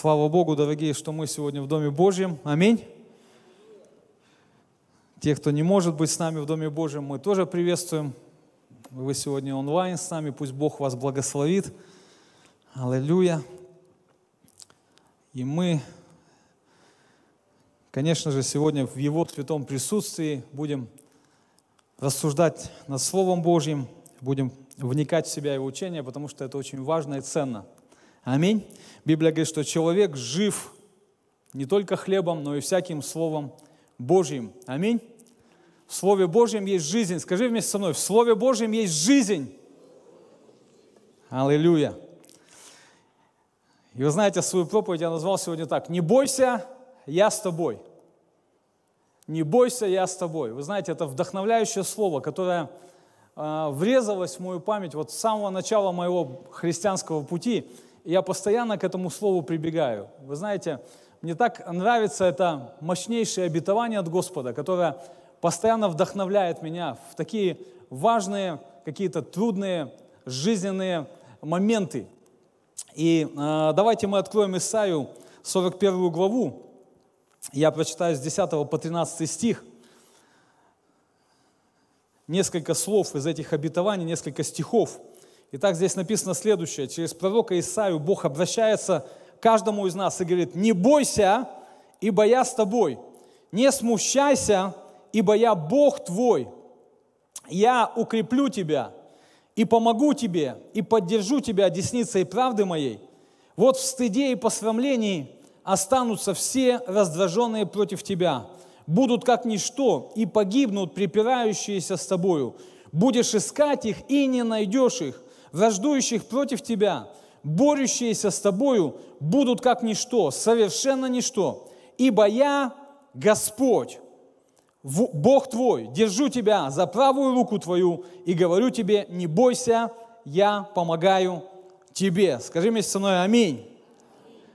Слава Богу, дорогие, что мы сегодня в Доме Божьем. Аминь. Те, кто не может быть с нами в Доме Божьем, мы тоже приветствуем. Вы сегодня онлайн с нами, пусть Бог вас благословит. Аллилуйя. И мы, конечно же, сегодня в Его святом присутствии будем рассуждать над Словом Божьим, будем вникать в себя Его учение, потому что это очень важно и ценно – Аминь. Библия говорит, что человек жив не только хлебом, но и всяким Словом Божьим. Аминь. В Слове Божьем есть жизнь. Скажи вместе со мной, в Слове Божьем есть жизнь. Аллилуйя. И вы знаете, свою проповедь я назвал сегодня так. Не бойся, я с тобой. Не бойся, я с тобой. Вы знаете, это вдохновляющее слово, которое а, врезалось в мою память вот с самого начала моего христианского пути я постоянно к этому слову прибегаю. Вы знаете, мне так нравится это мощнейшее обетование от Господа, которое постоянно вдохновляет меня в такие важные, какие-то трудные, жизненные моменты. И э, давайте мы откроем Исаию 41 главу. Я прочитаю с 10 по 13 стих. Несколько слов из этих обетований, несколько стихов – Итак, здесь написано следующее. Через пророка Исаию Бог обращается к каждому из нас и говорит, «Не бойся, ибо я с тобой. Не смущайся, ибо я Бог твой. Я укреплю тебя и помогу тебе, и поддержу тебя десницей правды моей. Вот в стыде и посрамлении останутся все раздраженные против тебя, будут как ничто и погибнут припирающиеся с тобою. Будешь искать их и не найдешь их, враждующих против тебя, борющиеся с тобою, будут как ничто, совершенно ничто. Ибо я Господь, Бог твой, держу тебя за правую руку твою и говорю тебе, не бойся, я помогаю тебе. Скажи вместе со мной аминь.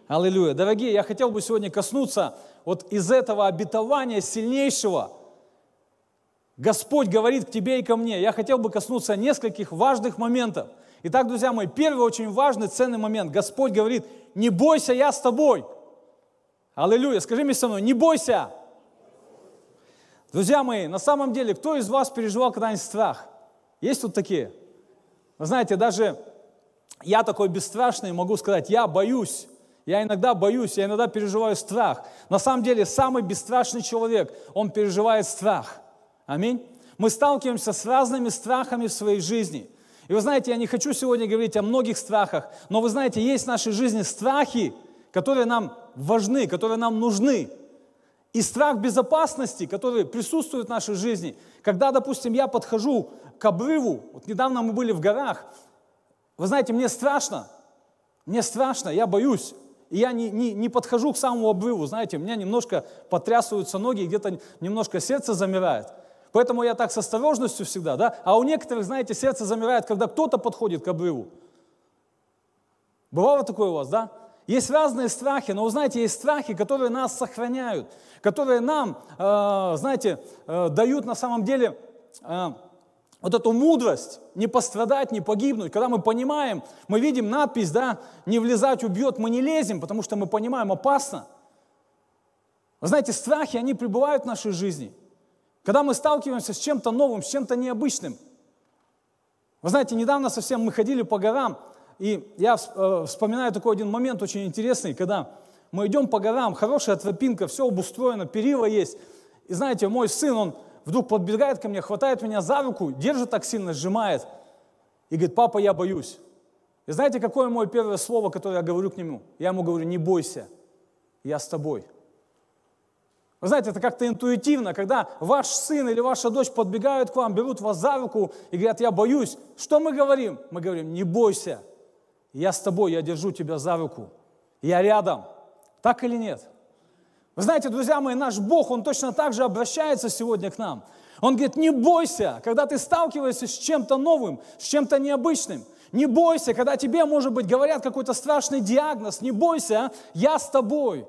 Аллилуйя. Дорогие, я хотел бы сегодня коснуться вот из этого обетования сильнейшего – Господь говорит к тебе и ко мне. Я хотел бы коснуться нескольких важных моментов. Итак, друзья мои, первый очень важный, ценный момент. Господь говорит, не бойся, я с тобой. Аллилуйя. Скажи мне со мной, не бойся. Друзья мои, на самом деле, кто из вас переживал когда-нибудь страх? Есть тут такие? Вы знаете, даже я такой бесстрашный, могу сказать, я боюсь. Я иногда боюсь, я иногда переживаю страх. На самом деле, самый бесстрашный человек, он переживает страх. Аминь. Мы сталкиваемся с разными страхами в своей жизни. И вы знаете, я не хочу сегодня говорить о многих страхах, но вы знаете, есть в нашей жизни страхи, которые нам важны, которые нам нужны. И страх безопасности, который присутствует в нашей жизни. Когда, допустим, я подхожу к обрыву, вот недавно мы были в горах, вы знаете, мне страшно, мне страшно, я боюсь. И я не, не, не подхожу к самому обрыву, знаете, у меня немножко потрясываются ноги, где-то немножко сердце замирает – Поэтому я так с осторожностью всегда, да? А у некоторых, знаете, сердце замирает, когда кто-то подходит к обрыву. Бывало такое у вас, да? Есть разные страхи, но, знаете, есть страхи, которые нас сохраняют, которые нам, э, знаете, э, дают на самом деле э, вот эту мудрость не пострадать, не погибнуть. Когда мы понимаем, мы видим надпись, да, не влезать убьет, мы не лезем, потому что мы понимаем, опасно. Вы знаете, страхи, они пребывают в нашей жизни – когда мы сталкиваемся с чем-то новым, с чем-то необычным. Вы знаете, недавно совсем мы ходили по горам, и я э, вспоминаю такой один момент очень интересный, когда мы идем по горам, хорошая тропинка, все обустроено, перила есть. И знаете, мой сын, он вдруг подбегает ко мне, хватает меня за руку, держит так сильно, сжимает и говорит, папа, я боюсь. И знаете, какое мое первое слово, которое я говорю к нему? Я ему говорю, не бойся, я с тобой. Вы знаете, это как-то интуитивно, когда ваш сын или ваша дочь подбегают к вам, берут вас за руку и говорят, я боюсь. Что мы говорим? Мы говорим, не бойся, я с тобой, я держу тебя за руку, я рядом. Так или нет? Вы знаете, друзья мои, наш Бог, Он точно так же обращается сегодня к нам. Он говорит, не бойся, когда ты сталкиваешься с чем-то новым, с чем-то необычным. Не бойся, когда тебе, может быть, говорят какой-то страшный диагноз. Не бойся, а? я с тобой.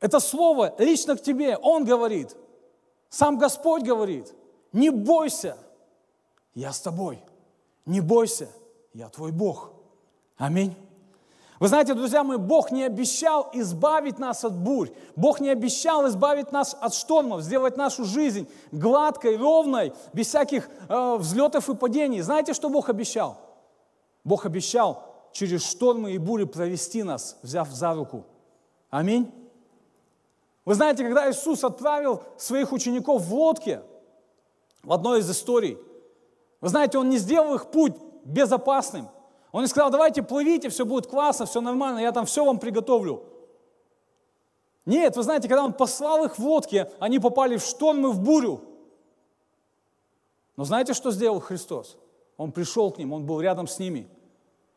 Это слово лично к тебе. Он говорит. Сам Господь говорит. Не бойся. Я с тобой. Не бойся. Я твой Бог. Аминь. Вы знаете, друзья мои, Бог не обещал избавить нас от бурь. Бог не обещал избавить нас от штормов, сделать нашу жизнь гладкой, ровной, без всяких э, взлетов и падений. Знаете, что Бог обещал? Бог обещал через штормы и бури провести нас, взяв за руку. Аминь. Вы знаете, когда Иисус отправил своих учеников в лодке, в одной из историй, вы знаете, Он не сделал их путь безопасным. Он не сказал, давайте плывите, все будет классно, все нормально, я там все вам приготовлю. Нет, вы знаете, когда Он послал их в лодке, они попали в шторм и в бурю. Но знаете, что сделал Христос? Он пришел к ним, Он был рядом с ними.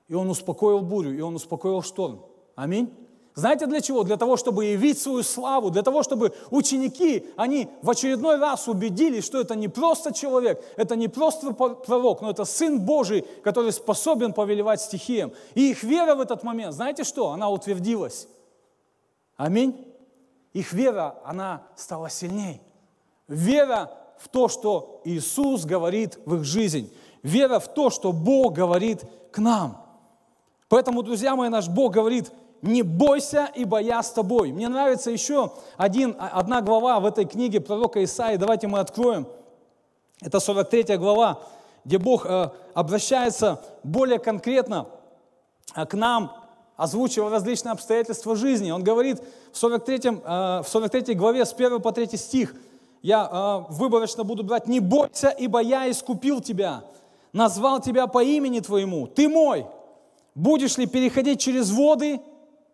И Он успокоил бурю, и Он успокоил шторм. Аминь. Знаете для чего? Для того, чтобы явить свою славу, для того, чтобы ученики, они в очередной раз убедились, что это не просто человек, это не просто пророк, но это Сын Божий, который способен повелевать стихиям. И их вера в этот момент, знаете что? Она утвердилась. Аминь. Их вера, она стала сильней. Вера в то, что Иисус говорит в их жизнь. Вера в то, что Бог говорит к нам. Поэтому, друзья мои, наш Бог говорит – не бойся, ибо я с тобой. Мне нравится еще один, а, одна глава в этой книге пророка Исаи. Давайте мы откроем. Это 43 глава, где Бог э, обращается более конкретно э, к нам, озвучивая различные обстоятельства жизни. Он говорит в 43, э, в 43 главе с 1 по 3 стих, я выборочно буду брать, «Не бойся, ибо я искупил тебя, назвал тебя по имени твоему, ты мой». Будешь ли переходить через воды,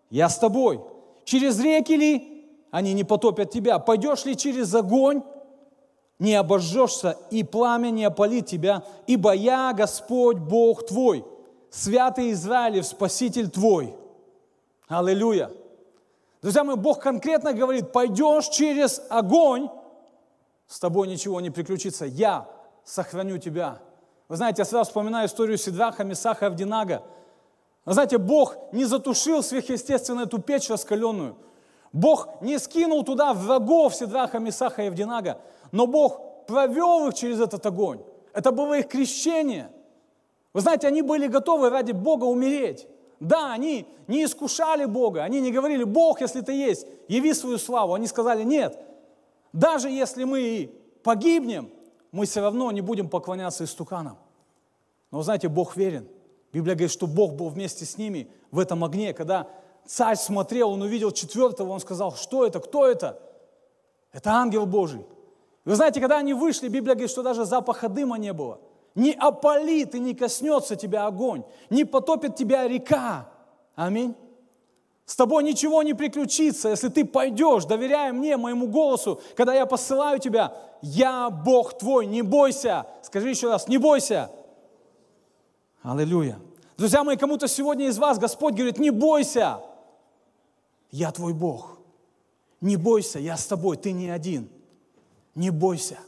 я с тобой. Через реки ли, они не потопят тебя. Пойдешь ли через огонь, не обожжешься, и пламя не опалит тебя, ибо я, Господь, Бог твой, святый Израилев, Спаситель твой. Аллилуйя. Друзья мои, Бог конкретно говорит, пойдешь через огонь, с тобой ничего не приключится, я сохраню тебя. Вы знаете, я сразу вспоминаю историю Сидраха, Месаха, Авдинага – но знаете, Бог не затушил сверхъестественно эту печь раскаленную. Бог не скинул туда врагов Сидраха, Месаха и Евдинага, но Бог провел их через этот огонь. Это было их крещение. Вы знаете, они были готовы ради Бога умереть. Да, они не искушали Бога, они не говорили, Бог, если ты есть, яви свою славу. Они сказали, нет, даже если мы и погибнем, мы все равно не будем поклоняться истуканам. Но знаете, Бог верен. Библия говорит, что Бог был вместе с ними в этом огне. Когда царь смотрел, он увидел четвертого, он сказал, что это, кто это? Это ангел Божий. Вы знаете, когда они вышли, Библия говорит, что даже запаха дыма не было. Не опалит и не коснется тебя огонь, не потопит тебя река. Аминь. С тобой ничего не приключится, если ты пойдешь, доверяя мне, моему голосу, когда я посылаю тебя. Я Бог твой, не бойся. Скажи еще раз, не бойся. Аллилуйя. Друзья мои, кому-то сегодня из вас Господь говорит, не бойся, я твой Бог. Не бойся, я с тобой, ты не один. Не бойся.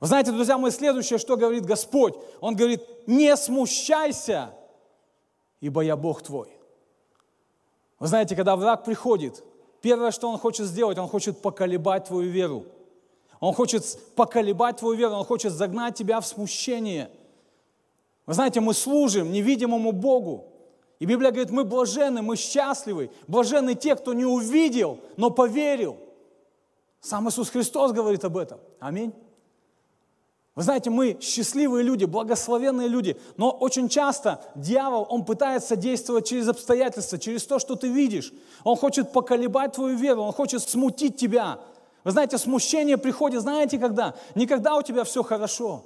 Вы знаете, друзья мои, следующее, что говорит Господь. Он говорит, не смущайся, ибо я Бог твой. Вы знаете, когда враг приходит, первое, что он хочет сделать, он хочет поколебать твою веру. Он хочет поколебать твою веру, он хочет загнать тебя в смущение – вы знаете, мы служим невидимому Богу. И Библия говорит, мы блажены, мы счастливы. Блажены те, кто не увидел, но поверил. Сам Иисус Христос говорит об этом. Аминь. Вы знаете, мы счастливые люди, благословенные люди, но очень часто дьявол, он пытается действовать через обстоятельства, через то, что ты видишь. Он хочет поколебать твою веру, он хочет смутить тебя. Вы знаете, смущение приходит, знаете когда? Никогда у тебя все хорошо,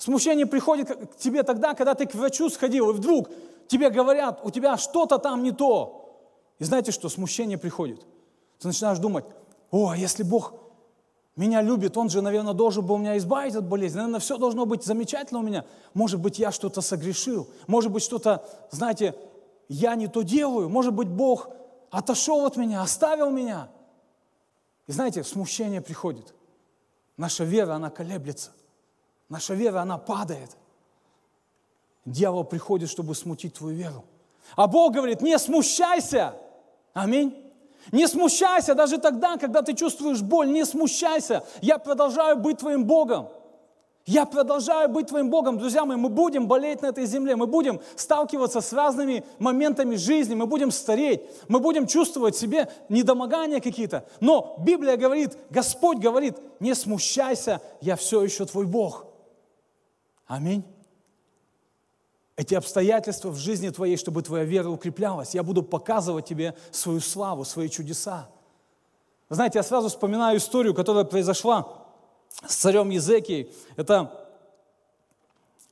Смущение приходит к тебе тогда, когда ты к врачу сходил, и вдруг тебе говорят, у тебя что-то там не то. И знаете что? Смущение приходит. Ты начинаешь думать, о, а если Бог меня любит, Он же, наверное, должен был меня избавить от болезни. Наверное, все должно быть замечательно у меня. Может быть, я что-то согрешил. Может быть, что-то, знаете, я не то делаю. Может быть, Бог отошел от меня, оставил меня. И знаете, смущение приходит. Наша вера, она колеблется. Наша вера, она падает. Дьявол приходит, чтобы смутить твою веру. А Бог говорит, не смущайся. Аминь. Не смущайся даже тогда, когда ты чувствуешь боль, не смущайся. Я продолжаю быть твоим Богом. Я продолжаю быть твоим Богом. Друзья мои, мы будем болеть на этой земле, мы будем сталкиваться с разными моментами жизни, мы будем стареть, мы будем чувствовать себе недомогания какие-то. Но Библия говорит, Господь говорит, не смущайся, я все еще твой Бог. Аминь. Эти обстоятельства в жизни твоей, чтобы твоя вера укреплялась. Я буду показывать тебе свою славу, свои чудеса. знаете, я сразу вспоминаю историю, которая произошла с царем Езекией. Это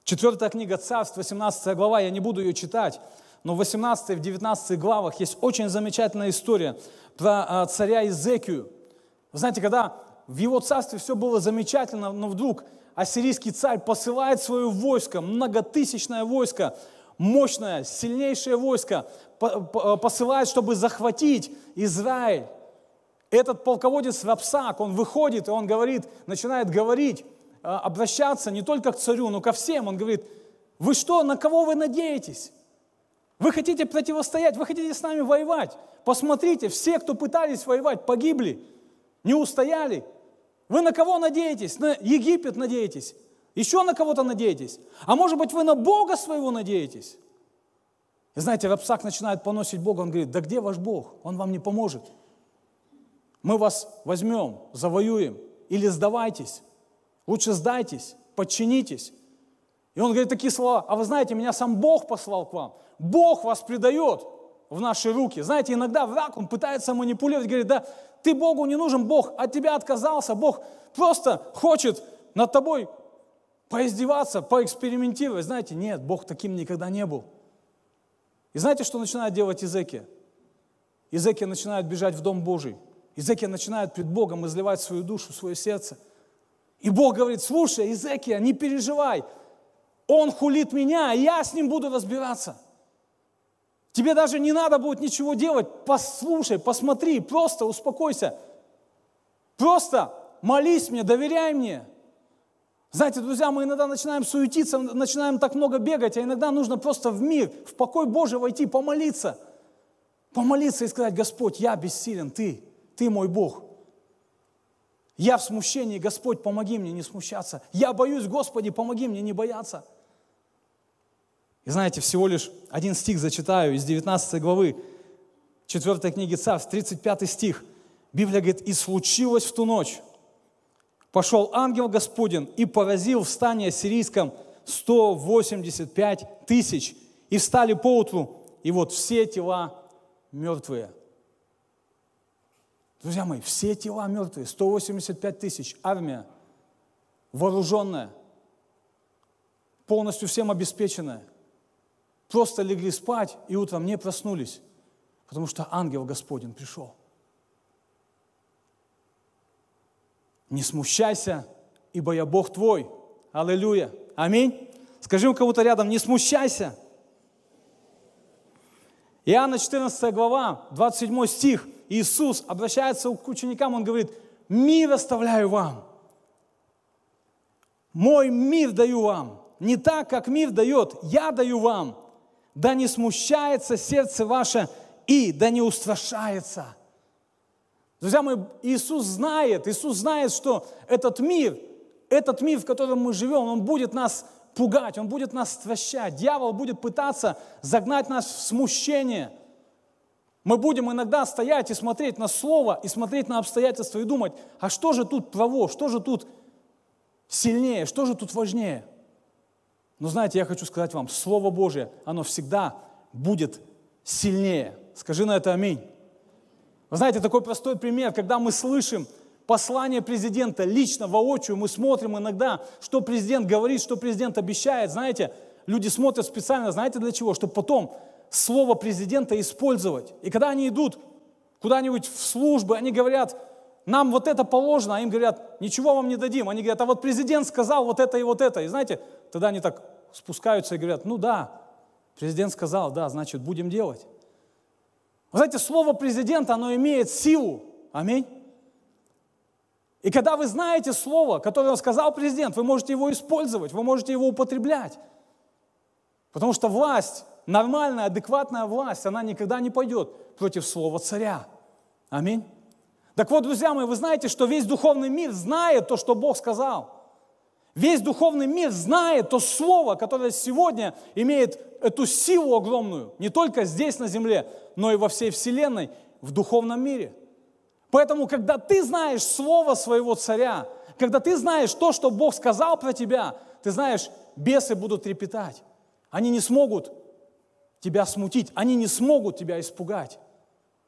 четвертая книга Царств, 18 глава. Я не буду ее читать. Но в 18 и в 19 главах есть очень замечательная история про а, царя Изекию. Вы знаете, когда в его царстве все было замечательно, но вдруг ассирийский царь посылает свое войско, многотысячное войско, мощное, сильнейшее войско, э, посылает, чтобы захватить Израиль. Этот полководец Рапсак, он выходит, и он говорит, начинает говорить, э, обращаться не только к царю, но ко всем. Он говорит, вы что, на кого вы надеетесь? Вы хотите противостоять, вы хотите с нами воевать. Посмотрите, все, кто пытались воевать, погибли, не устояли, вы на кого надеетесь? На Египет надеетесь? Еще на кого-то надеетесь? А может быть, вы на Бога своего надеетесь? И знаете, Рапсак начинает поносить Бога, он говорит, да где ваш Бог? Он вам не поможет. Мы вас возьмем, завоюем, или сдавайтесь. Лучше сдайтесь, подчинитесь. И он говорит такие слова, а вы знаете, меня сам Бог послал к вам. Бог вас предает в наши руки. Знаете, иногда враг, он пытается манипулировать, говорит, да ты Богу не нужен, Бог от тебя отказался, Бог просто хочет над тобой поиздеваться, поэкспериментировать. Знаете, нет, Бог таким никогда не был. И знаете, что начинает делать Изекия? Изекия начинает бежать в Дом Божий. Изекия начинает пред Богом изливать свою душу, свое сердце. И Бог говорит, слушай, Изекия, не переживай, он хулит меня, а я с ним буду разбираться – Тебе даже не надо будет ничего делать. Послушай, посмотри, просто успокойся. Просто молись мне, доверяй мне. Знаете, друзья, мы иногда начинаем суетиться, начинаем так много бегать, а иногда нужно просто в мир, в покой Божий войти, помолиться. Помолиться и сказать, Господь, я бессилен, Ты, Ты мой Бог. Я в смущении, Господь, помоги мне не смущаться. Я боюсь, Господи, помоги мне не бояться. И знаете, всего лишь один стих зачитаю из 19 главы 4 книги Царств, 35 стих. Библия говорит, «И случилось в ту ночь, пошел ангел Господень и поразил в стане сирийском 185 тысяч, и встали по утру, и вот все тела мертвые». Друзья мои, все тела мертвые, 185 тысяч, армия вооруженная, полностью всем обеспеченная – Просто легли спать и утром не проснулись, потому что ангел Господень пришел. Не смущайся, ибо я Бог твой. Аллилуйя. Аминь. Скажи кому-то рядом, не смущайся. Иоанна 14 глава, 27 стих. Иисус обращается к ученикам, Он говорит, мир оставляю вам. Мой мир даю вам. Не так, как мир дает, я даю вам да не смущается сердце ваше и да не устрашается. Друзья мои, Иисус знает, Иисус знает, что этот мир, этот мир, в котором мы живем, он будет нас пугать, он будет нас стращать. Дьявол будет пытаться загнать нас в смущение. Мы будем иногда стоять и смотреть на слово, и смотреть на обстоятельства и думать, а что же тут право, что же тут сильнее, что же тут важнее – но знаете, я хочу сказать вам, Слово Божье, оно всегда будет сильнее. Скажи на это аминь. Вы знаете, такой простой пример, когда мы слышим послание президента лично, воочию, мы смотрим иногда, что президент говорит, что президент обещает, знаете, люди смотрят специально, знаете для чего? Чтобы потом слово президента использовать. И когда они идут куда-нибудь в службы, они говорят, нам вот это положено, а им говорят, ничего вам не дадим. Они говорят, а вот президент сказал вот это и вот это. И знаете, тогда они так спускаются и говорят, ну да, президент сказал, да, значит, будем делать. Вы знаете, слово президента, оно имеет силу. Аминь. И когда вы знаете слово, которое сказал президент, вы можете его использовать, вы можете его употреблять. Потому что власть, нормальная, адекватная власть, она никогда не пойдет против слова царя. Аминь. Так вот, друзья мои, вы знаете, что весь духовный мир знает то, что Бог сказал. Весь духовный мир знает то слово, которое сегодня имеет эту силу огромную, не только здесь на земле, но и во всей вселенной, в духовном мире. Поэтому, когда ты знаешь слово своего царя, когда ты знаешь то, что Бог сказал про тебя, ты знаешь, бесы будут трепетать. Они не смогут тебя смутить, они не смогут тебя испугать.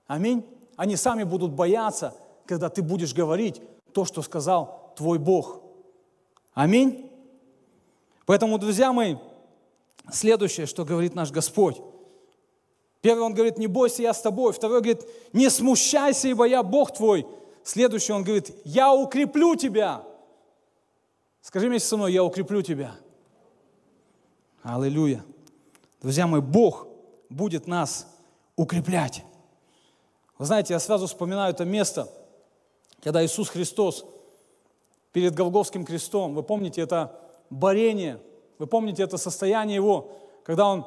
Аминь. Они сами будут бояться, когда ты будешь говорить то, что сказал твой Бог. Аминь. Поэтому, друзья мои, следующее, что говорит наш Господь. Первый он говорит, не бойся, я с тобой. Второй говорит, не смущайся, ибо я Бог твой. Следующий он говорит, я укреплю тебя. Скажи вместе со мной, я укреплю тебя. Аллилуйя. Друзья мои, Бог будет нас укреплять. Вы знаете, я сразу вспоминаю это место, когда Иисус Христос перед Голговским крестом, вы помните это борение, вы помните это состояние Его, когда Он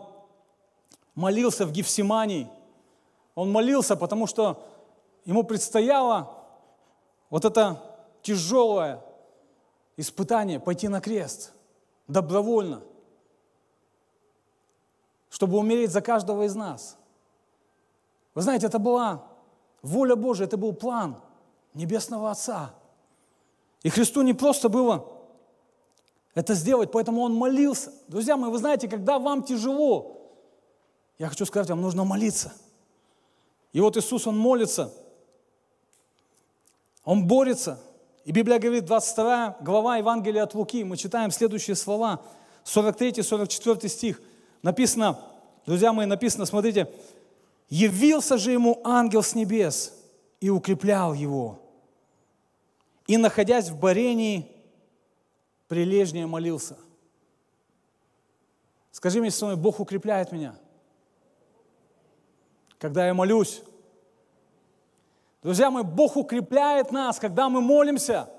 молился в Гефсимании. Он молился, потому что Ему предстояло вот это тяжелое испытание пойти на крест добровольно, чтобы умереть за каждого из нас. Вы знаете, это была Воля Божия – это был план Небесного Отца. И Христу не просто было это сделать, поэтому Он молился. Друзья мои, вы знаете, когда вам тяжело, я хочу сказать, вам нужно молиться. И вот Иисус, Он молится, Он борется. И Библия говорит, 22 глава Евангелия от Луки, мы читаем следующие слова, 43-44 стих. Написано, друзья мои, написано, смотрите, Явился же ему ангел с небес и укреплял его. И, находясь в Барении, прилежнее молился. Скажи мне со мной, Бог укрепляет меня. Когда я молюсь, Друзья мои, Бог укрепляет нас, когда мы молимся.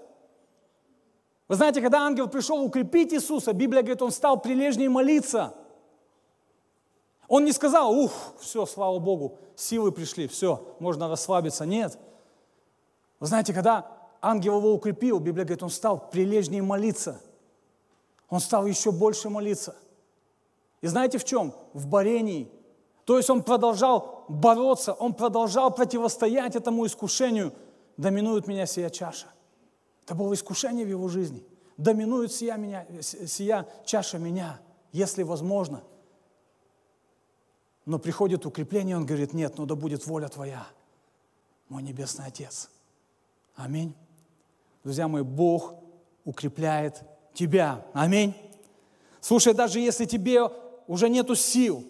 Вы знаете, когда ангел пришел укрепить Иисуса, Библия говорит, он стал прилежнее молиться – он не сказал, ух, все, слава Богу, силы пришли, все, можно расслабиться. Нет. Вы знаете, когда ангел его укрепил, Библия говорит, он стал прилежнее молиться. Он стал еще больше молиться. И знаете в чем? В борении. То есть он продолжал бороться, он продолжал противостоять этому искушению. Доминует меня сия чаша. Это было искушение в его жизни. Доминует сия, меня, сия чаша меня, если возможно – но приходит укрепление, он говорит, нет, ну да будет воля твоя, мой Небесный Отец. Аминь. Друзья мои, Бог укрепляет тебя. Аминь. Слушай, даже если тебе уже нету сил,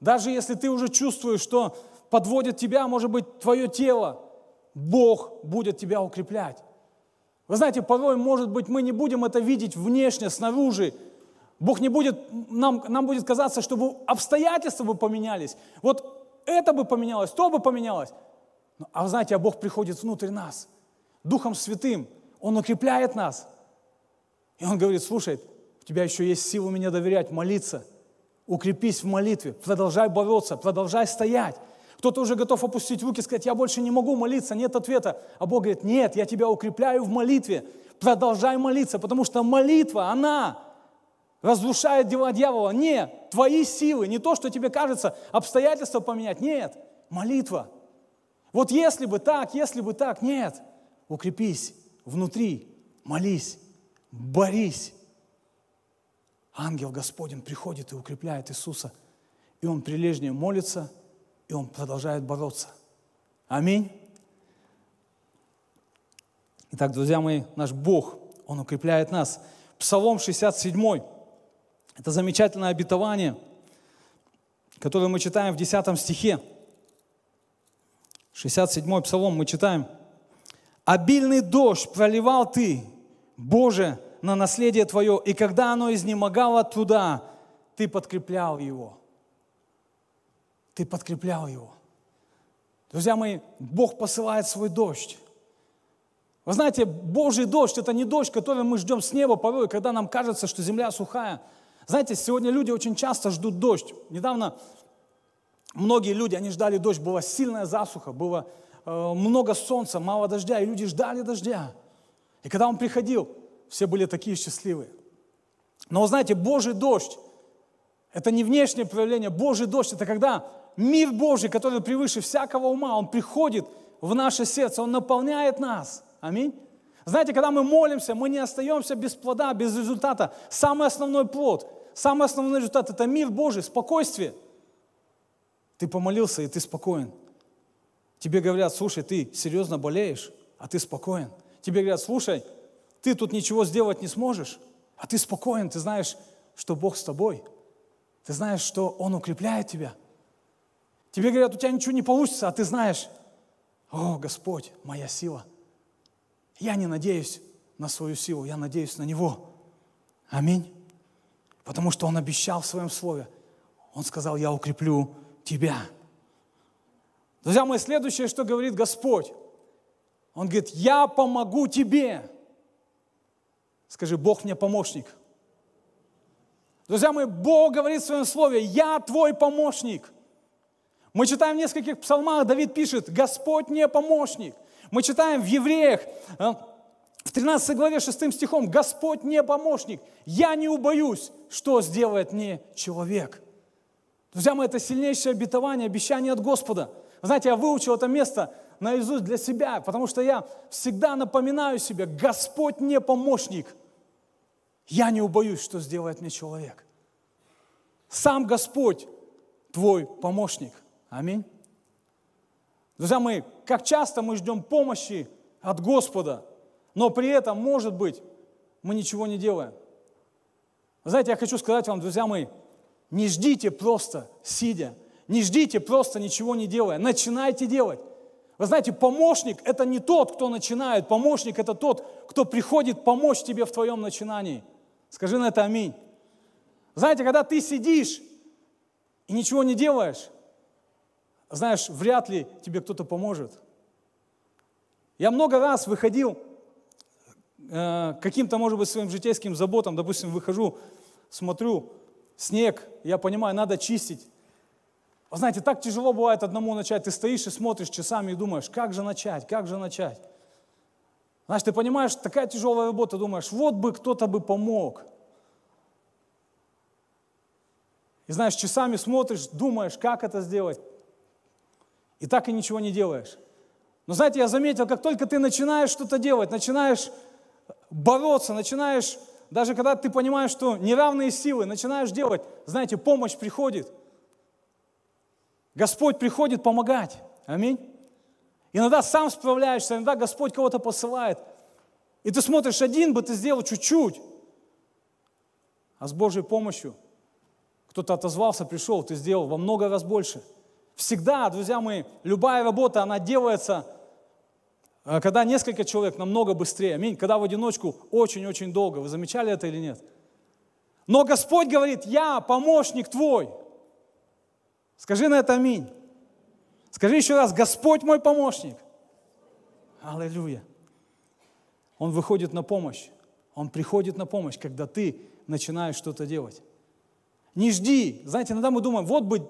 даже если ты уже чувствуешь, что подводит тебя, а может быть, твое тело, Бог будет тебя укреплять. Вы знаете, порой, может быть, мы не будем это видеть внешне, снаружи, Бог не будет, нам, нам будет казаться, чтобы обстоятельства бы поменялись. Вот это бы поменялось, то бы поменялось. А вы знаете, а Бог приходит внутрь нас, Духом Святым. Он укрепляет нас. И Он говорит, слушай, у тебя еще есть силы мне доверять, молиться. Укрепись в молитве, продолжай бороться, продолжай стоять. Кто-то уже готов опустить руки и сказать, я больше не могу молиться, нет ответа. А Бог говорит, нет, я тебя укрепляю в молитве, продолжай молиться, потому что молитва, она разрушает дела дьявола. Нет, твои силы, не то, что тебе кажется, обстоятельства поменять. Нет, молитва. Вот если бы так, если бы так, нет. Укрепись внутри, молись, борись. Ангел Господень приходит и укрепляет Иисуса. И он прилежнее молится, и он продолжает бороться. Аминь. Итак, друзья мои, наш Бог, Он укрепляет нас. Псалом 67. Это замечательное обетование, которое мы читаем в 10 стихе. 67 псалом мы читаем. «Обильный дождь проливал ты, Боже, на наследие Твое, и когда оно изнемогало туда, Ты подкреплял его». Ты подкреплял его. Друзья мои, Бог посылает свой дождь. Вы знаете, Божий дождь – это не дождь, который мы ждем с неба порой, когда нам кажется, что земля сухая – знаете, сегодня люди очень часто ждут дождь. Недавно многие люди, они ждали дождь, была сильная засуха, было э, много солнца, мало дождя, и люди ждали дождя. И когда он приходил, все были такие счастливые. Но знаете, Божий дождь – это не внешнее проявление. Божий дождь – это когда мир Божий, который превыше всякого ума, он приходит в наше сердце, он наполняет нас. Аминь. Знаете, когда мы молимся, мы не остаемся без плода, без результата. Самый основной плод Самый основной результат – это мир Божий, спокойствие. Ты помолился, и ты спокоен. Тебе говорят, слушай, ты серьезно болеешь, а ты спокоен. Тебе говорят, слушай, ты тут ничего сделать не сможешь, а ты спокоен, ты знаешь, что Бог с тобой. Ты знаешь, что Он укрепляет тебя. Тебе говорят, у тебя ничего не получится, а ты знаешь, о, Господь, моя сила. Я не надеюсь на свою силу, я надеюсь на Него. Аминь. Потому что Он обещал в Своем Слове. Он сказал, я укреплю тебя. Друзья мои, следующее, что говорит Господь. Он говорит, я помогу тебе. Скажи, Бог мне помощник. Друзья мои, Бог говорит в своем слове, я твой помощник. Мы читаем в нескольких псалмах, Давид пишет, Господь мне помощник. Мы читаем в Евреях, э, в 13 главе 6 стихом «Господь не помощник, я не убоюсь, что сделает мне человек». Друзья мои, это сильнейшее обетование, обещание от Господа. знаете, я выучил это место наизусть для себя, потому что я всегда напоминаю себе, Господь не помощник. Я не убоюсь, что сделает мне человек. Сам Господь твой помощник. Аминь. Друзья мои, как часто мы ждем помощи от Господа – но при этом, может быть, мы ничего не делаем. Знаете, я хочу сказать вам, друзья мои, не ждите просто сидя, не ждите просто ничего не делая, начинайте делать. Вы знаете, помощник – это не тот, кто начинает, помощник – это тот, кто приходит помочь тебе в твоем начинании. Скажи на это аминь. Знаете, когда ты сидишь и ничего не делаешь, знаешь, вряд ли тебе кто-то поможет. Я много раз выходил Э, каким-то, может быть, своим житейским заботам, допустим, выхожу, смотрю, снег, я понимаю, надо чистить. Вы знаете, так тяжело бывает одному начать. Ты стоишь и смотришь часами и думаешь, как же начать, как же начать. Знаешь, ты понимаешь, такая тяжелая работа, думаешь, вот бы кто-то бы помог. И знаешь, часами смотришь, думаешь, как это сделать. И так и ничего не делаешь. Но знаете, я заметил, как только ты начинаешь что-то делать, начинаешь бороться, начинаешь, даже когда ты понимаешь, что неравные силы, начинаешь делать, знаете, помощь приходит. Господь приходит помогать. Аминь. Иногда сам справляешься, иногда Господь кого-то посылает. И ты смотришь, один бы ты сделал чуть-чуть, а с Божьей помощью кто-то отозвался, пришел, ты сделал во много раз больше. Всегда, друзья мои, любая работа, она делается – а когда несколько человек, намного быстрее. Аминь. Когда в одиночку очень-очень долго. Вы замечали это или нет? Но Господь говорит, я помощник твой. Скажи на это аминь. Скажи еще раз, Господь мой помощник. Аллилуйя. Он выходит на помощь. Он приходит на помощь, когда ты начинаешь что-то делать. Не жди. Знаете, иногда мы думаем, вот бы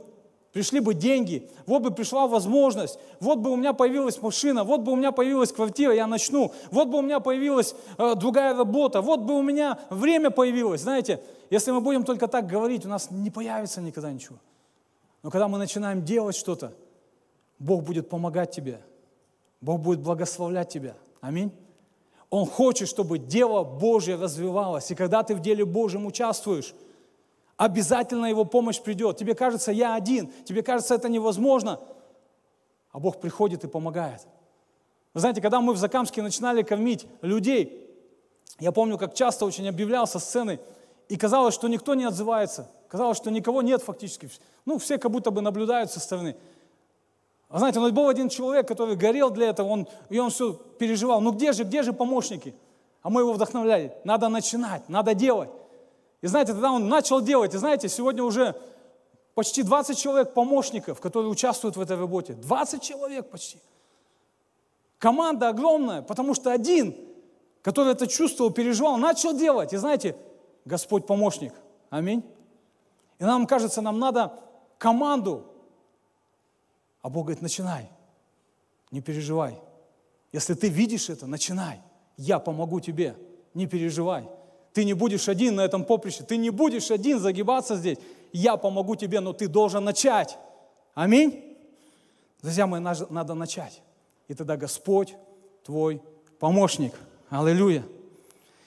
пришли бы деньги, вот бы пришла возможность, вот бы у меня появилась машина, вот бы у меня появилась квартира, я начну, вот бы у меня появилась э, другая работа, вот бы у меня время появилось. Знаете, если мы будем только так говорить, у нас не появится никогда ничего. Но когда мы начинаем делать что-то, Бог будет помогать тебе, Бог будет благословлять тебя. Аминь. Он хочет, чтобы дело Божье развивалось. И когда ты в деле Божьем участвуешь, Обязательно Его помощь придет. Тебе кажется, я один. Тебе кажется, это невозможно. А Бог приходит и помогает. Вы знаете, когда мы в Закамске начинали кормить людей, я помню, как часто очень объявлялся сцены и казалось, что никто не отзывается. Казалось, что никого нет фактически. Ну, все как будто бы наблюдают со стороны. А знаете, но был один человек, который горел для этого, он, и он все переживал. Ну где же, где же помощники? А мы его вдохновляли. Надо начинать, надо делать. И знаете, тогда он начал делать. И знаете, сегодня уже почти 20 человек помощников, которые участвуют в этой работе. 20 человек почти. Команда огромная, потому что один, который это чувствовал, переживал, начал делать. И знаете, Господь помощник. Аминь. И нам кажется, нам надо команду. А Бог говорит, начинай, не переживай. Если ты видишь это, начинай. Я помогу тебе, не переживай. Ты не будешь один на этом поприще, ты не будешь один загибаться здесь. Я помогу тебе, но ты должен начать. Аминь. Друзья мои, надо начать. И тогда Господь твой помощник. Аллилуйя.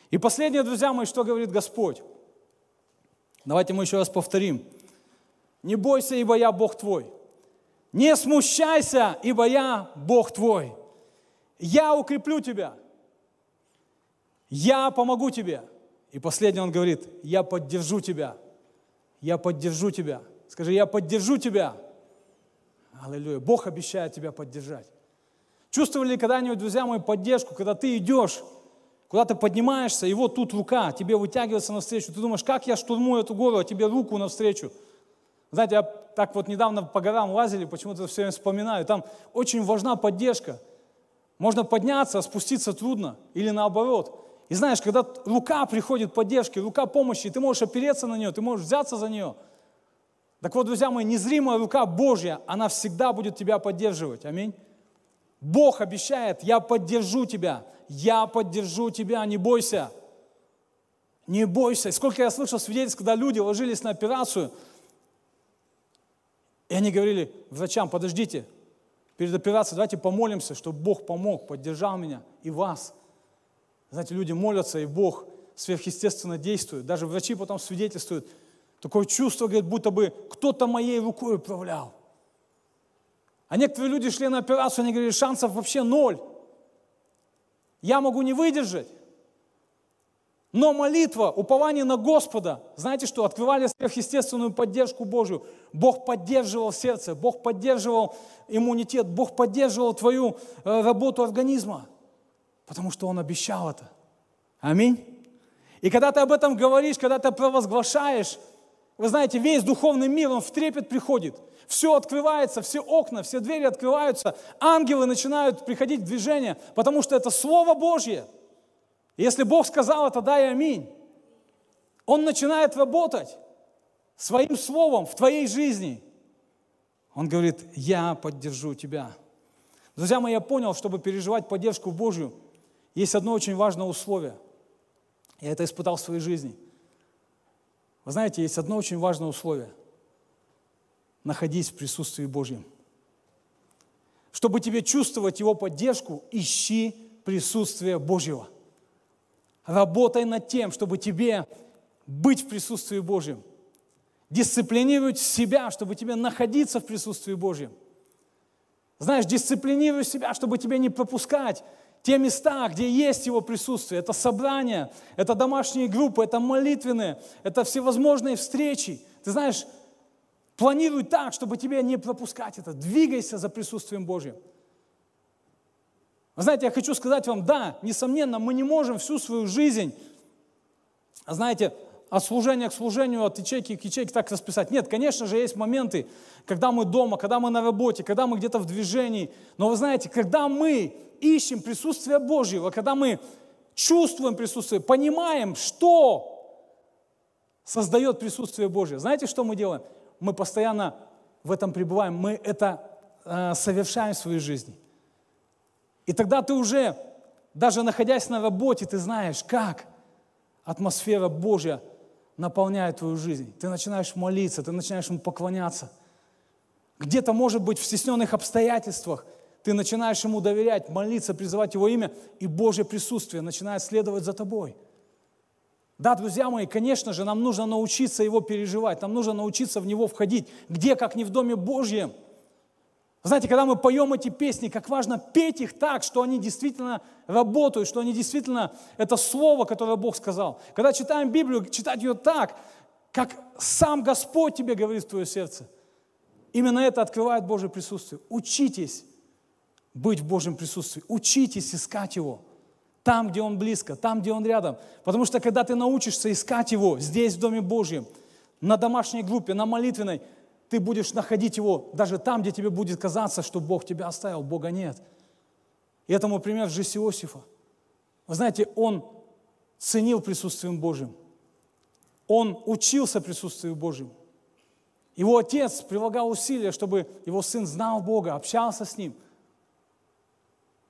И последнее, друзья мои, что говорит Господь. Давайте мы еще раз повторим. Не бойся, ибо я Бог твой. Не смущайся, ибо я Бог твой. Я укреплю тебя. Я помогу тебе. И последний он говорит, я поддержу тебя. Я поддержу тебя. Скажи, я поддержу тебя. Аллилуйя. Бог обещает тебя поддержать. Чувствовали ли когда-нибудь, друзья мои, поддержку, когда ты идешь, куда ты поднимаешься, и вот тут рука, тебе вытягивается навстречу. Ты думаешь, как я штурмую эту гору, а тебе руку навстречу. Знаете, я так вот недавно по горам лазили, почему-то все время вспоминаю. Там очень важна поддержка. Можно подняться, а спуститься трудно. Или наоборот. И знаешь, когда рука приходит поддержки, рука помощи, ты можешь опереться на нее, ты можешь взяться за нее. Так вот, друзья мои, незримая рука Божья, она всегда будет тебя поддерживать. Аминь. Бог обещает, я поддержу тебя, я поддержу тебя, не бойся. Не бойся. сколько я слышал свидетельств, когда люди ложились на операцию, и они говорили врачам, подождите, перед операцией давайте помолимся, чтобы Бог помог, поддержал меня и вас. Знаете, люди молятся, и Бог сверхъестественно действует. Даже врачи потом свидетельствуют. Такое чувство, говорит, будто бы кто-то моей рукой управлял. А некоторые люди шли на операцию, они говорили, шансов вообще ноль. Я могу не выдержать. Но молитва, упование на Господа, знаете что, открывали сверхъестественную поддержку Божью. Бог поддерживал сердце, Бог поддерживал иммунитет, Бог поддерживал твою э, работу организма. Потому что Он обещал это. Аминь. И когда ты об этом говоришь, когда ты провозглашаешь, вы знаете, весь духовный мир, он в трепет приходит. Все открывается, все окна, все двери открываются. Ангелы начинают приходить в движение, потому что это Слово Божье. Если Бог сказал это, дай аминь. Он начинает работать своим Словом в твоей жизни. Он говорит, я поддержу тебя. Друзья мои, я понял, чтобы переживать поддержку Божью – есть одно очень важное условие. Я это испытал в своей жизни. Вы знаете, есть одно очень важное условие. Находись в присутствии Божьем. Чтобы тебе чувствовать Его поддержку, ищи присутствие Божьего. Работай над тем, чтобы тебе быть в присутствии Божьем. Дисциплинируй себя, чтобы тебе находиться в присутствии Божьем. Знаешь, дисциплинируй себя, чтобы тебе не пропускать те места, где есть Его присутствие. Это собрания, это домашние группы, это молитвенные, это всевозможные встречи. Ты знаешь, планируй так, чтобы тебе не пропускать это. Двигайся за присутствием Божьим. знаете, я хочу сказать вам, да, несомненно, мы не можем всю свою жизнь, знаете, от служения к служению, от ячейки к ячейке так расписать. Нет, конечно же, есть моменты, когда мы дома, когда мы на работе, когда мы где-то в движении. Но вы знаете, когда мы ищем присутствие Божьего, когда мы чувствуем присутствие, понимаем, что создает присутствие Божье. Знаете, что мы делаем? Мы постоянно в этом пребываем, мы это э, совершаем в своей жизни. И тогда ты уже, даже находясь на работе, ты знаешь, как атмосфера Божья – наполняет твою жизнь. Ты начинаешь молиться, ты начинаешь ему поклоняться. Где-то, может быть, в стесненных обстоятельствах ты начинаешь ему доверять, молиться, призывать его имя, и Божье присутствие начинает следовать за тобой. Да, друзья мои, конечно же, нам нужно научиться его переживать, нам нужно научиться в него входить. Где, как не в Доме Божьем – знаете, когда мы поем эти песни, как важно петь их так, что они действительно работают, что они действительно это слово, которое Бог сказал. Когда читаем Библию, читать ее так, как сам Господь тебе говорит в твое сердце. Именно это открывает Божье присутствие. Учитесь быть в Божьем присутствии. Учитесь искать Его. Там, где Он близко, там, где Он рядом. Потому что когда ты научишься искать Его здесь, в Доме Божьем, на домашней группе, на молитвенной, ты будешь находить его даже там, где тебе будет казаться, что Бог тебя оставил, Бога нет. И этому пример в Иосифа. Вы знаете, он ценил присутствием Божьим. Он учился присутствию Божьим. Его отец прилагал усилия, чтобы его сын знал Бога, общался с ним.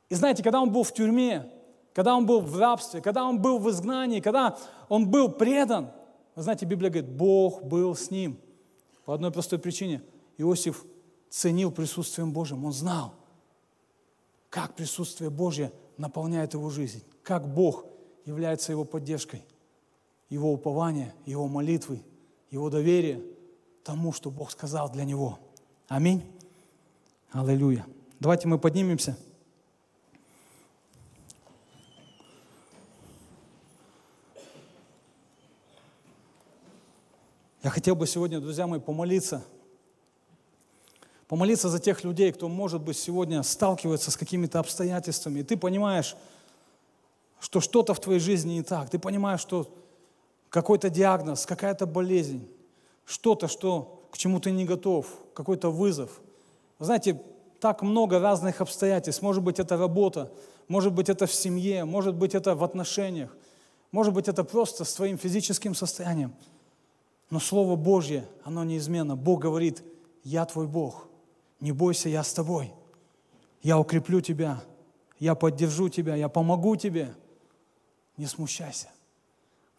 И знаете, когда он был в тюрьме, когда он был в рабстве, когда он был в изгнании, когда он был предан, вы знаете, Библия говорит, Бог был с ним – по одной простой причине. Иосиф ценил присутствием Божьим. Он знал, как присутствие Божье наполняет его жизнь, как Бог является его поддержкой, его упование, его молитвы, его доверие тому, что Бог сказал для него. Аминь. Аллилуйя. Давайте мы поднимемся. Я хотел бы сегодня, друзья мои, помолиться. Помолиться за тех людей, кто, может быть, сегодня сталкивается с какими-то обстоятельствами. И ты понимаешь, что что-то в твоей жизни не так. Ты понимаешь, что какой-то диагноз, какая-то болезнь, что-то, что, к чему ты не готов, какой-то вызов. Вы знаете, так много разных обстоятельств. Может быть, это работа, может быть, это в семье, может быть, это в отношениях, может быть, это просто с твоим физическим состоянием – но Слово Божье, оно неизменно. Бог говорит, я твой Бог, не бойся, я с тобой. Я укреплю тебя, я поддержу тебя, я помогу тебе. Не смущайся.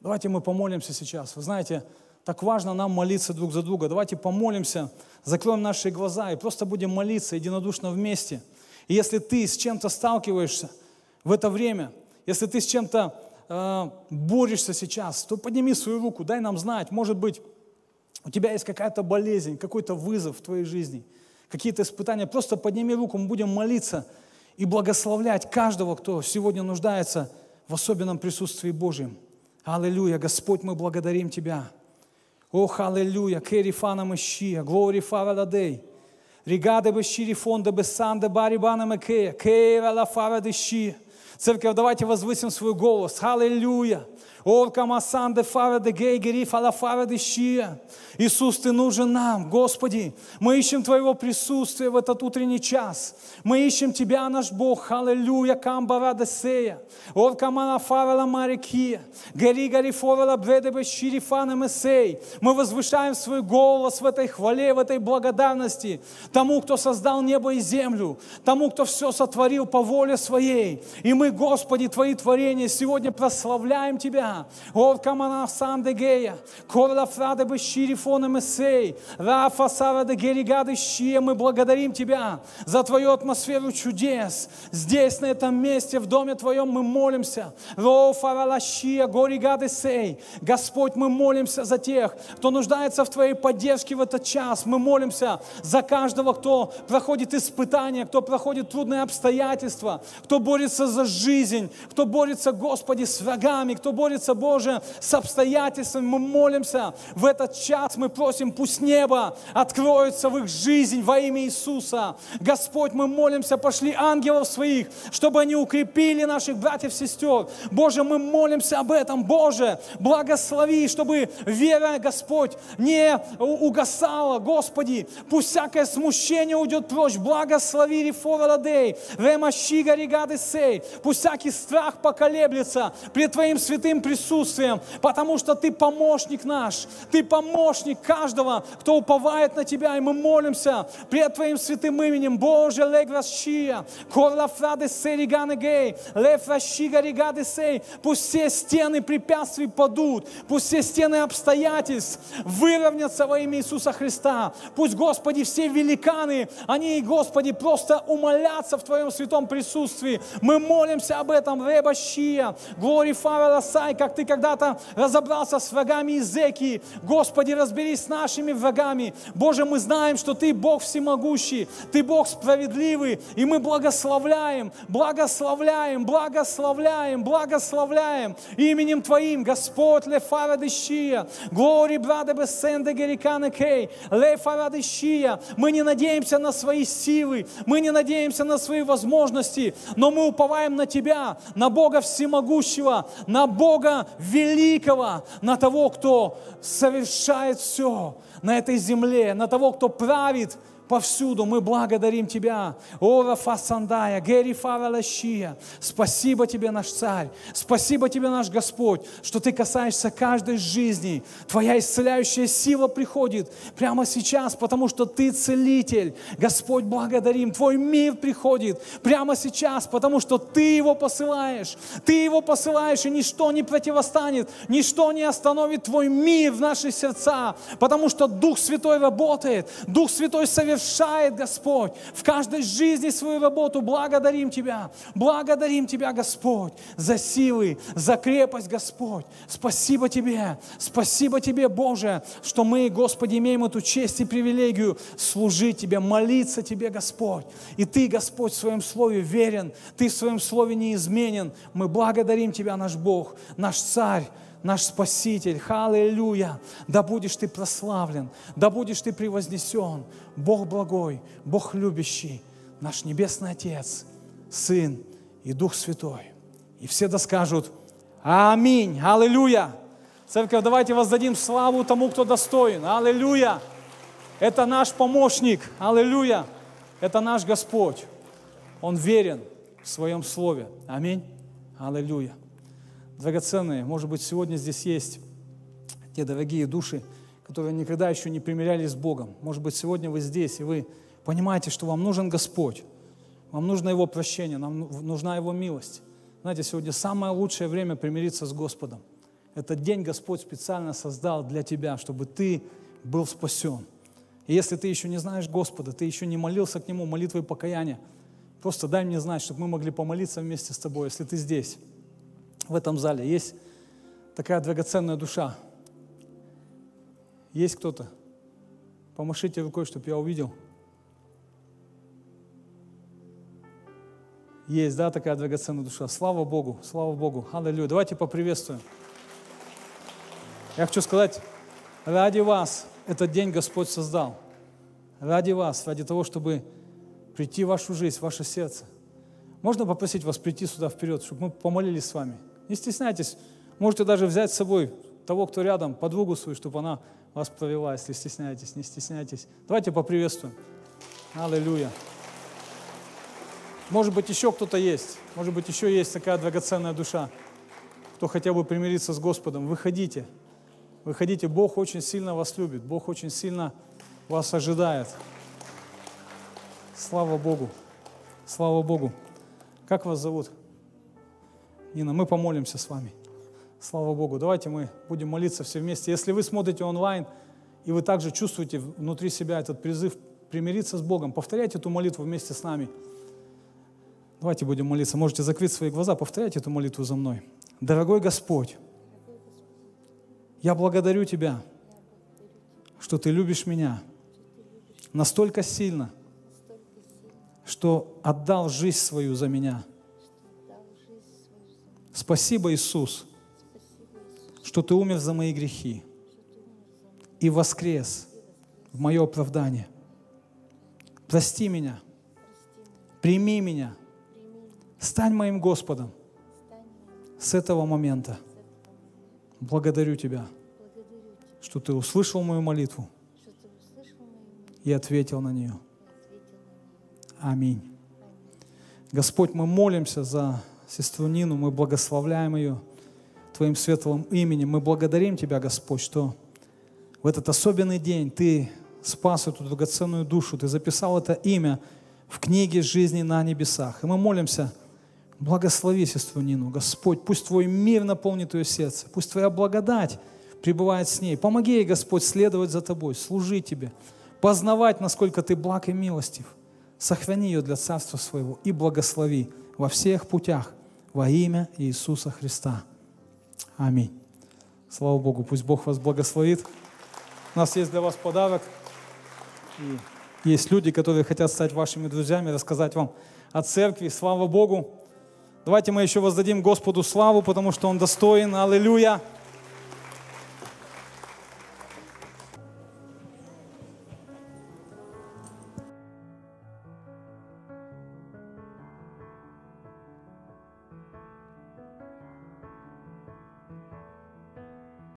Давайте мы помолимся сейчас. Вы знаете, так важно нам молиться друг за друга. Давайте помолимся, закроем наши глаза и просто будем молиться единодушно вместе. И если ты с чем-то сталкиваешься в это время, если ты с чем-то э, борешься сейчас, то подними свою руку, дай нам знать. Может быть, у тебя есть какая-то болезнь, какой-то вызов в твоей жизни, какие-то испытания. Просто подними руку, мы будем молиться и благословлять каждого, кто сегодня нуждается в особенном присутствии Божьем. Аллилуйя, Господь, мы благодарим Тебя. Ох, аллилуйя, керифана мыщия, глори ладей. Ригады бы щири фонда бы санда барибана мекея, кейра лафара дыщия. Церковь, давайте возвысим свой голос. Аллилуйя! Оркам асанде фараде гейгери фалафараде шия. Иисус, Ты нужен нам, Господи. Мы ищем Твоего присутствия в этот утренний час. Мы ищем Тебя, наш Бог. Аллилуйя, камбарада сея. Оркам анафарала марикия. Гери гори форала бредебе шири фанем эсей. Мы возвышаем свой голос в этой хвале, в этой благодарности тому, кто создал небо и землю, тому, кто все сотворил по воле своей. И мы, Господи, Твои творения сегодня прославляем Тебя Halleluja. Hovkamanaf sam de geja. Ковла фрада бы ширифона месей. Рафа сара де геригады шия. Мы благодарим Тебя за Твою атмосферу чудес. Здесь, на этом месте, в доме Твоем мы молимся. Роу фарала шия горигады сей. Господь, мы молимся за тех, кто нуждается в Твоей поддержке в этот час. Мы молимся за каждого, кто проходит испытания, кто проходит трудные обстоятельства, кто борется за жизнь, кто борется, Господи, с врагами, кто борется борется, Боже, с обстоятельствами. Мы молимся в этот час, мы просим, пусть небо откроется в их жизнь во имя Иисуса. Господь, мы молимся, пошли ангелов своих, чтобы они укрепили наших братьев и сестер. Боже, мы молимся об этом. Боже, благослови, чтобы вера, Господь, не угасала. Господи, пусть всякое смущение уйдет прочь. Благослови Рифора Дей, Ремашига Ригады Сей. Пусть всякий страх поколеблется пред Твоим святым присутствии присутствием, потому что Ты помощник наш, Ты помощник каждого, кто уповает на Тебя, и мы молимся пред Твоим святым именем, Боже, легращия, корлафрады сериганы гей, лефращига ригады сей, пусть все стены препятствий падут, пусть все стены обстоятельств выровнятся во имя Иисуса Христа, пусть, Господи, все великаны, они, Господи, просто умолятся в Твоем святом присутствии, мы молимся об этом, ребащия, глорифавела сайка, как ты когда-то разобрался с врагами Изекии. Господи, разберись с нашими врагами. Боже, мы знаем, что Ты Бог всемогущий, Ты Бог справедливый, и мы благословляем, благословляем, благословляем, благословляем именем Твоим, Господь Лефарадыщия, Глори Брада Бессенде Герикана Кей, Лефарадыщия. Мы не надеемся на свои силы, мы не надеемся на свои возможности, но мы уповаем на Тебя, на Бога Всемогущего, на Бога великого на того, кто совершает все, на этой земле, на того, кто правит повсюду. Мы благодарим Тебя. Ора Фасандая, Гери Фаралащия. Спасибо Тебе, наш Царь. Спасибо Тебе, наш Господь, что Ты касаешься каждой жизни. Твоя исцеляющая сила приходит прямо сейчас, потому что Ты целитель. Господь, благодарим. Твой мир приходит прямо сейчас, потому что Ты его посылаешь. Ты его посылаешь, и ничто не противостанет, ничто не остановит Твой мир в наши сердца, потому что Дух Святой работает, Дух Святой совершает, Господь, в каждой жизни свою работу. Благодарим Тебя, благодарим Тебя, Господь, за силы, за крепость, Господь. Спасибо Тебе, спасибо Тебе, Боже, что мы, Господи, имеем эту честь и привилегию служить Тебе, молиться Тебе, Господь. И Ты, Господь, в Своем Слове верен, Ты в Своем Слове неизменен. Мы благодарим Тебя, наш Бог, наш Царь, наш Спаситель. Аллилуйя! Да будешь ты прославлен, да будешь ты превознесен. Бог благой, Бог любящий, наш Небесный Отец, Сын и Дух Святой. И все доскажут Аминь! Аллилуйя! Церковь, давайте воздадим славу тому, кто достоин. Аллилуйя! Это наш помощник. Аллилуйя! Это наш Господь. Он верен в своем слове. Аминь. Аллилуйя драгоценные. Может быть, сегодня здесь есть те дорогие души, которые никогда еще не примирялись с Богом. Может быть, сегодня вы здесь, и вы понимаете, что вам нужен Господь, вам нужно Его прощение, нам ну, нужна Его милость. Знаете, сегодня самое лучшее время примириться с Господом. Этот день Господь специально создал для тебя, чтобы ты был спасен. И если ты еще не знаешь Господа, ты еще не молился к Нему молитвой покаяния, просто дай мне знать, чтобы мы могли помолиться вместе с тобой, если ты здесь в этом зале есть такая драгоценная душа. Есть кто-то? Помашите рукой, чтобы я увидел. Есть, да, такая драгоценная душа. Слава Богу, слава Богу. Аллилуйя. Давайте поприветствуем. Я хочу сказать, ради вас этот день Господь создал. Ради вас, ради того, чтобы прийти в вашу жизнь, в ваше сердце. Можно попросить вас прийти сюда вперед, чтобы мы помолились с вами – не стесняйтесь. Можете даже взять с собой того, кто рядом, подвогу свою, чтобы она вас провела. если стесняетесь, не стесняйтесь. Давайте поприветствуем. Аллилуйя. Может быть, еще кто-то есть. Может быть, еще есть такая драгоценная душа, кто хотя бы примириться с Господом. Выходите. Выходите. Бог очень сильно вас любит. Бог очень сильно вас ожидает. Слава Богу. Слава Богу. Как вас зовут? Нина, мы помолимся с вами. Слава Богу. Давайте мы будем молиться все вместе. Если вы смотрите онлайн, и вы также чувствуете внутри себя этот призыв примириться с Богом, повторяйте эту молитву вместе с нами. Давайте будем молиться. Можете закрыть свои глаза, повторяйте эту молитву за мной. Дорогой Господь, я благодарю Тебя, что Ты любишь меня настолько сильно, что отдал жизнь свою за меня – Спасибо, Иисус, что Ты умер за мои грехи и воскрес в мое оправдание. Прости меня, прими меня, стань моим Господом с этого момента. Благодарю Тебя, что Ты услышал мою молитву и ответил на нее. Аминь. Господь, мы молимся за сестру Нину, мы благословляем ее Твоим светлым именем. Мы благодарим Тебя, Господь, что в этот особенный день Ты спас эту драгоценную душу, Ты записал это имя в книге жизни на небесах. И мы молимся, благослови сестру Нину, Господь, пусть Твой мир наполнит ее сердце, пусть Твоя благодать пребывает с ней. Помоги ей, Господь, следовать за Тобой, служить Тебе, познавать, насколько Ты благ и милостив. Сохрани ее для Царства Своего и благослови во всех путях – во имя Иисуса Христа. Аминь. Слава Богу, пусть Бог вас благословит. У нас есть для вас подарок. И есть люди, которые хотят стать вашими друзьями, рассказать вам о церкви. Слава Богу. Давайте мы еще воздадим Господу славу, потому что Он достоин. Аллилуйя.